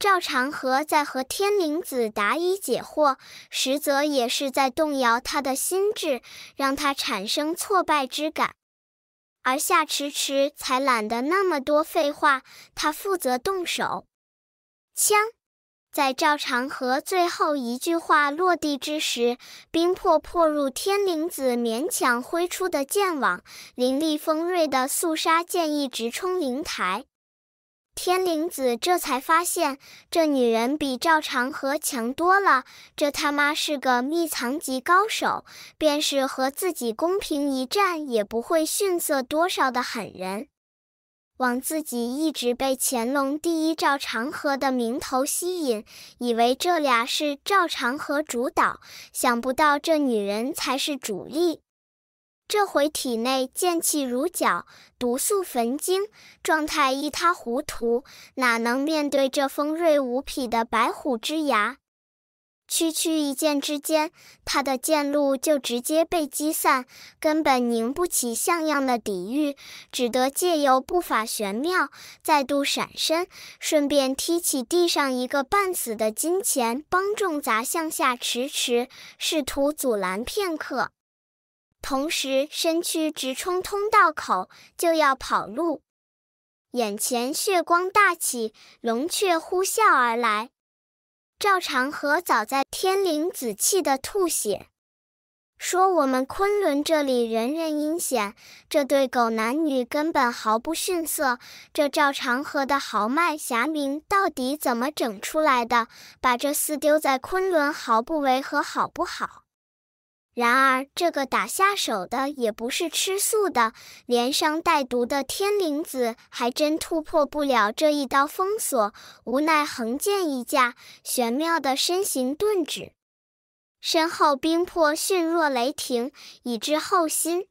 赵长河在和天灵子答疑解惑，实则也是在动摇他的心智，让他产生挫败之感。而夏迟迟才懒得那么多废话，他负责动手。枪，在赵长河最后一句话落地之时，冰魄破入天灵子勉强挥出的剑网，凌厉锋锐的肃杀剑意直冲灵台。天灵子这才发现，这女人比赵长河强多了。这他妈是个秘藏级高手，便是和自己公平一战，也不会逊色多少的狠人。枉自己一直被乾隆第一赵长河的名头吸引，以为这俩是赵长河主导，想不到这女人才是主力。这回体内剑气如绞，毒素焚精，状态一塌糊涂，哪能面对这锋锐无匹的白虎之牙？区区一剑之间，他的剑路就直接被击散，根本凝不起像样的抵御，只得借由步法玄妙，再度闪身，顺便踢起地上一个半死的金钱帮众砸向下，迟迟试图阻拦片刻。同时，身躯直冲通道口，就要跑路。眼前血光大起，龙雀呼啸而来。赵长河早在天灵子气的吐血，说：“我们昆仑这里人人阴险，这对狗男女根本毫不逊色。这赵长河的豪迈侠名到底怎么整出来的？把这厮丢在昆仑毫不违和，好不好？”然而，这个打下手的也不是吃素的，连伤带毒的天灵子还真突破不了这一道封锁。无奈横剑一架，玄妙的身形顿止，身后冰魄迅若雷霆，以至后心。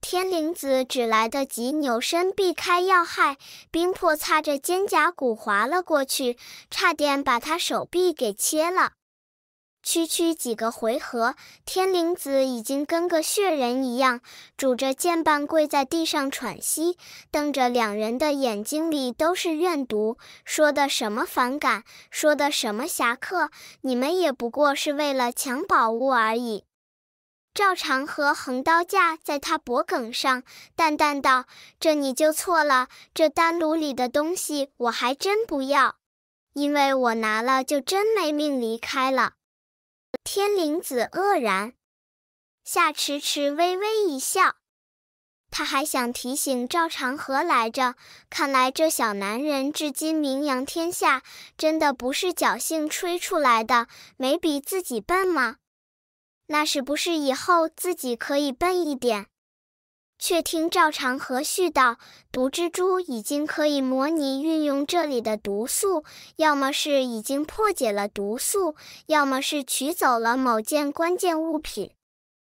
天灵子只来得及扭身避开要害，冰魄擦着肩胛骨滑了过去，差点把他手臂给切了。区区几个回合，天灵子已经跟个血人一样，拄着剑棒跪在地上喘息，瞪着两人的眼睛里都是怨毒。说的什么反感？说的什么侠客？你们也不过是为了抢宝物而已。赵长河横刀架在他脖颈上，淡淡道：“这你就错了。这丹炉里的东西我还真不要，因为我拿了就真没命离开了。”天灵子愕然，夏迟迟微微一笑。他还想提醒赵长河来着，看来这小男人至今名扬天下，真的不是侥幸吹出来的，没比自己笨吗？那是不是以后自己可以笨一点？却听赵常和絮道：“毒蜘蛛已经可以模拟运用这里的毒素，要么是已经破解了毒素，要么是取走了某件关键物品。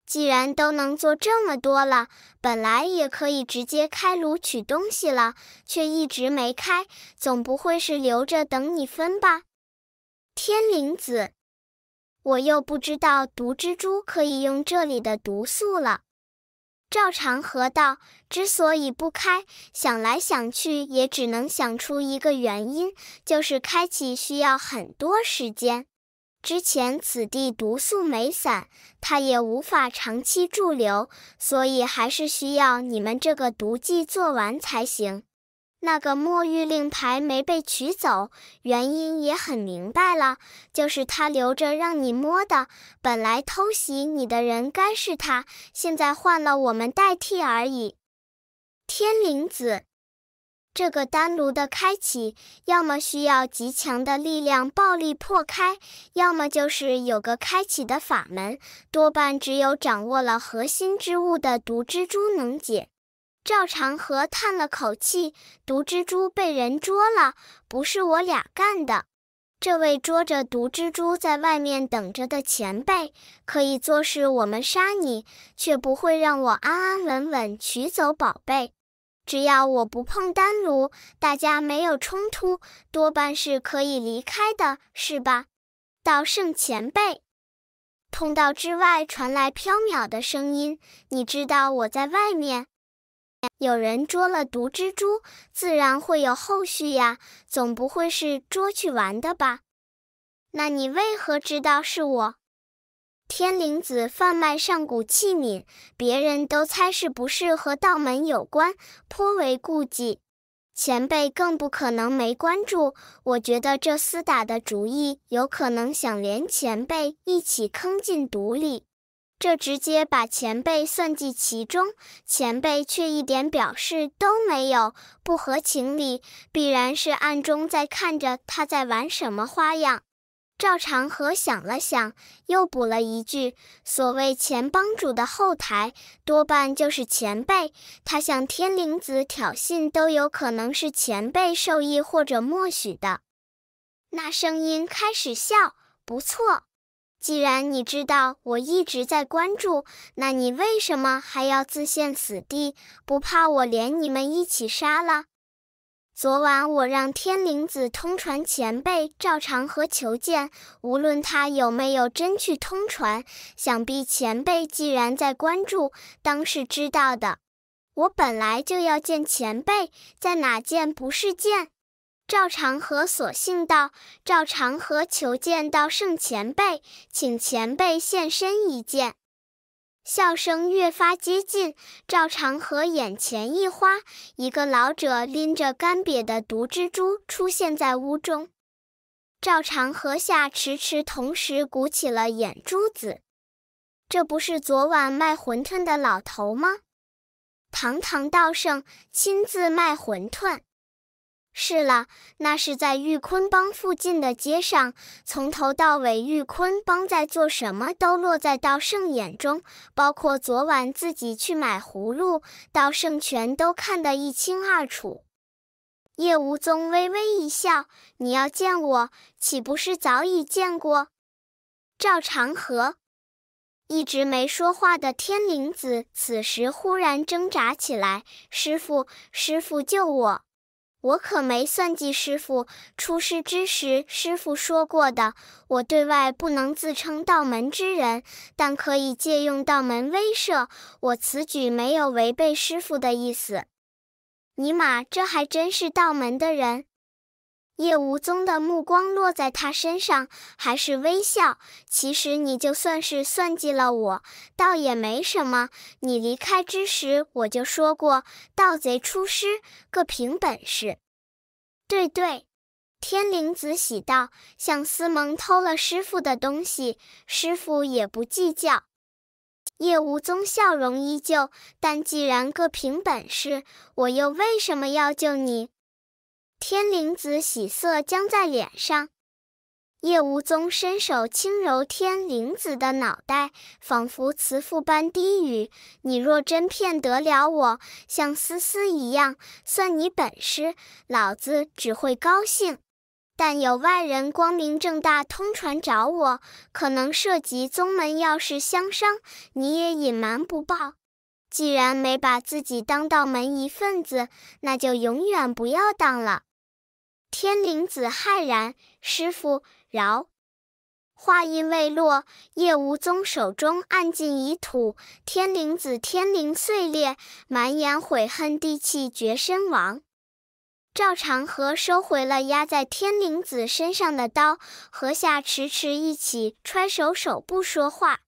既然都能做这么多了，本来也可以直接开炉取东西了，却一直没开，总不会是留着等你分吧？”天灵子，我又不知道毒蜘蛛可以用这里的毒素了。照常河道之所以不开，想来想去也只能想出一个原因，就是开启需要很多时间。之前此地毒素没散，它也无法长期驻留，所以还是需要你们这个毒剂做完才行。那个墨玉令牌没被取走，原因也很明白了，就是他留着让你摸的。本来偷袭你的人该是他，现在换了我们代替而已。天灵子，这个丹炉的开启，要么需要极强的力量暴力破开，要么就是有个开启的法门，多半只有掌握了核心之物的毒蜘蛛能解。赵长河叹了口气：“毒蜘蛛被人捉了，不是我俩干的。这位捉着毒蜘蛛在外面等着的前辈，可以做事，我们杀你，却不会让我安安稳稳取走宝贝。只要我不碰丹炉，大家没有冲突，多半是可以离开的，是吧？”道圣前辈，通道之外传来飘渺的声音：“你知道我在外面。”有人捉了毒蜘蛛，自然会有后续呀。总不会是捉去玩的吧？那你为何知道是我？天灵子贩卖上古器皿，别人都猜是不是和道门有关，颇为顾忌。前辈更不可能没关注。我觉得这厮打的主意，有可能想连前辈一起坑进毒里。这直接把前辈算计其中，前辈却一点表示都没有，不合情理，必然是暗中在看着他在玩什么花样。赵长河想了想，又补了一句：“所谓前帮主的后台，多半就是前辈。他向天灵子挑衅，都有可能是前辈授意或者默许的。”那声音开始笑：“不错。”既然你知道我一直在关注，那你为什么还要自陷死地？不怕我连你们一起杀了？昨晚我让天灵子通传前辈赵长河求见，无论他有没有真去通传，想必前辈既然在关注，当是知道的。我本来就要见前辈，在哪见不是见？赵长河索性道：“赵长河求见道圣前辈，请前辈现身一见。”笑声越发接近，赵长河眼前一花，一个老者拎着干瘪的毒蜘蛛出现在屋中。赵长河下迟迟同时鼓起了眼珠子，这不是昨晚卖馄饨的老头吗？堂堂道圣亲自卖馄饨。是了，那是在玉坤帮附近的街上，从头到尾玉坤帮在做什么，都落在道圣眼中，包括昨晚自己去买葫芦，道圣全都看得一清二楚。叶无踪微微一笑：“你要见我，岂不是早已见过？”赵长河一直没说话的天灵子，此时忽然挣扎起来：“师傅，师傅救我！”我可没算计师傅。出师之时，师傅说过的，我对外不能自称道门之人，但可以借用道门威慑。我此举没有违背师傅的意思。尼玛，这还真是道门的人！叶无踪的目光落在他身上，还是微笑。其实你就算是算计了我，倒也没什么。你离开之时，我就说过，盗贼出师，各凭本事。对对，天灵子喜道：“向思蒙偷了师傅的东西，师傅也不计较。”叶无踪笑容依旧，但既然各凭本事，我又为什么要救你？天灵子喜色僵在脸上，叶无宗伸手轻揉天灵子的脑袋，仿佛慈父般低语：“你若真骗得了我，像思思一样，算你本事。老子只会高兴。但有外人光明正大通传找我，可能涉及宗门要事相商，你也隐瞒不报。既然没把自己当道门一份子，那就永远不要当了。”天灵子骇然：“师傅饶！”话音未落，叶无宗手中暗劲已吐，天灵子天灵碎裂，满眼悔恨，地气绝身亡。赵长河收回了压在天灵子身上的刀，和夏迟迟一起揣手手，不说话。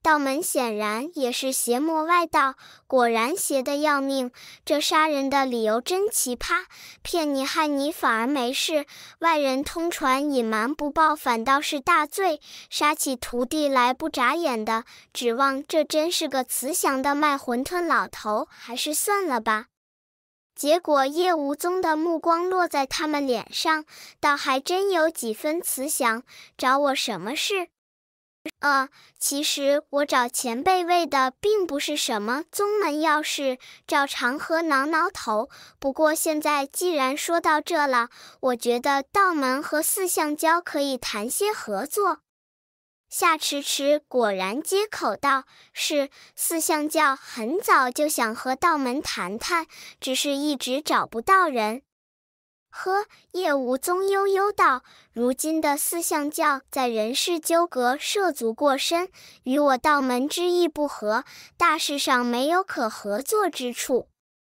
道门显然也是邪魔外道，果然邪的要命。这杀人的理由真奇葩，骗你害你反而没事。外人通传隐瞒不报，反倒是大罪。杀起徒弟来不眨眼的，指望这真是个慈祥的卖馄饨老头，还是算了吧。结果叶无踪的目光落在他们脸上，倒还真有几分慈祥。找我什么事？呃，其实我找前辈问的并不是什么宗门要事，照长河挠挠头，不过现在既然说到这了，我觉得道门和四象教可以谈些合作。夏迟迟果然接口道：“是，四象教很早就想和道门谈谈，只是一直找不到人。”呵，叶无踪悠悠道：“如今的四象教在人世纠葛涉足过深，与我道门之意不合，大事上没有可合作之处。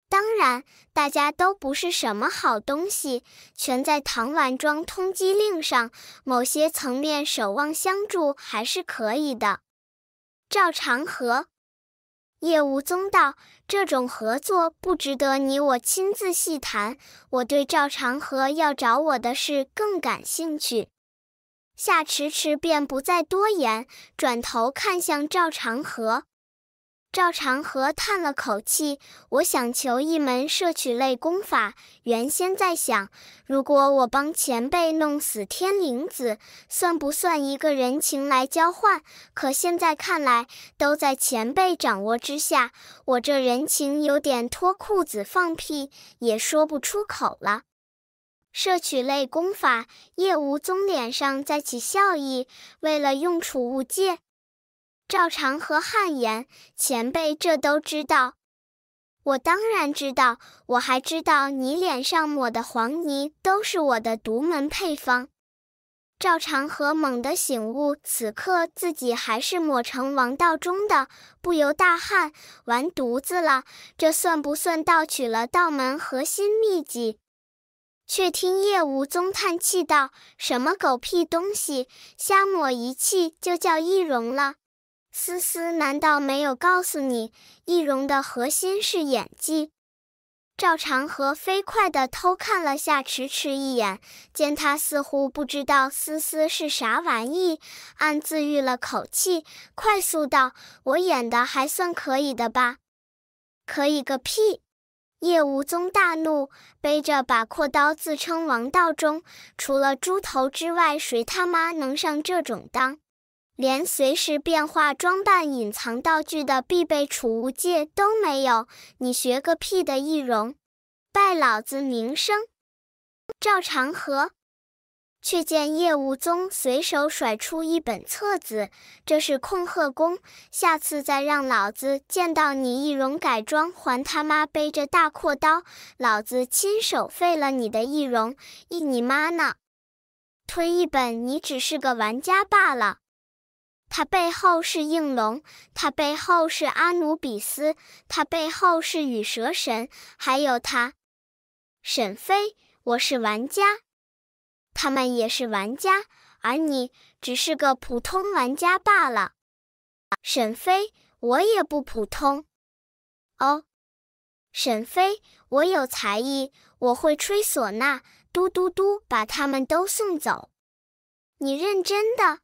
当然，大家都不是什么好东西，全在唐婉庄通缉令上，某些层面守望相助还是可以的。”赵长河。叶无宗道，这种合作不值得你我亲自细谈。我对赵长河要找我的事更感兴趣，夏迟迟便不再多言，转头看向赵长河。赵长河叹了口气，我想求一门摄取类功法。原先在想，如果我帮前辈弄死天灵子，算不算一个人情来交换？可现在看来，都在前辈掌握之下，我这人情有点脱裤子放屁，也说不出口了。摄取类功法，叶无宗脸上再起笑意，为了用储物戒。赵长河汗颜：“前辈，这都知道？我当然知道，我还知道你脸上抹的黄泥都是我的独门配方。”赵长河猛地醒悟，此刻自己还是抹成王道中的，不由大汗：“完犊子了！这算不算盗取了道门核心秘籍？”却听叶无宗叹气道：“什么狗屁东西，瞎抹一气就叫易容了？”思思难道没有告诉你，易容的核心是演技？赵长河飞快地偷看了下迟迟一眼，见他似乎不知道思思是啥玩意，暗自吁了口气，快速道：“我演的还算可以的吧？”“可以个屁！”叶无宗大怒，背着把阔刀，自称王道中，除了猪头之外，谁他妈能上这种当？连随时变化装扮、隐藏道具的必备储物戒都没有，你学个屁的易容，拜老子名声。赵长河，却见叶无宗随手甩出一本册子，这是控鹤功。下次再让老子见到你易容改装，还他妈背着大阔刀，老子亲手废了你的易容，易你妈呢！推一本，你只是个玩家罢了。他背后是应龙，他背后是阿努比斯，他背后是羽蛇神，还有他，沈飞，我是玩家，他们也是玩家，而你只是个普通玩家罢了。沈飞，我也不普通哦。沈飞，我有才艺，我会吹唢呐，嘟嘟嘟，把他们都送走。你认真的？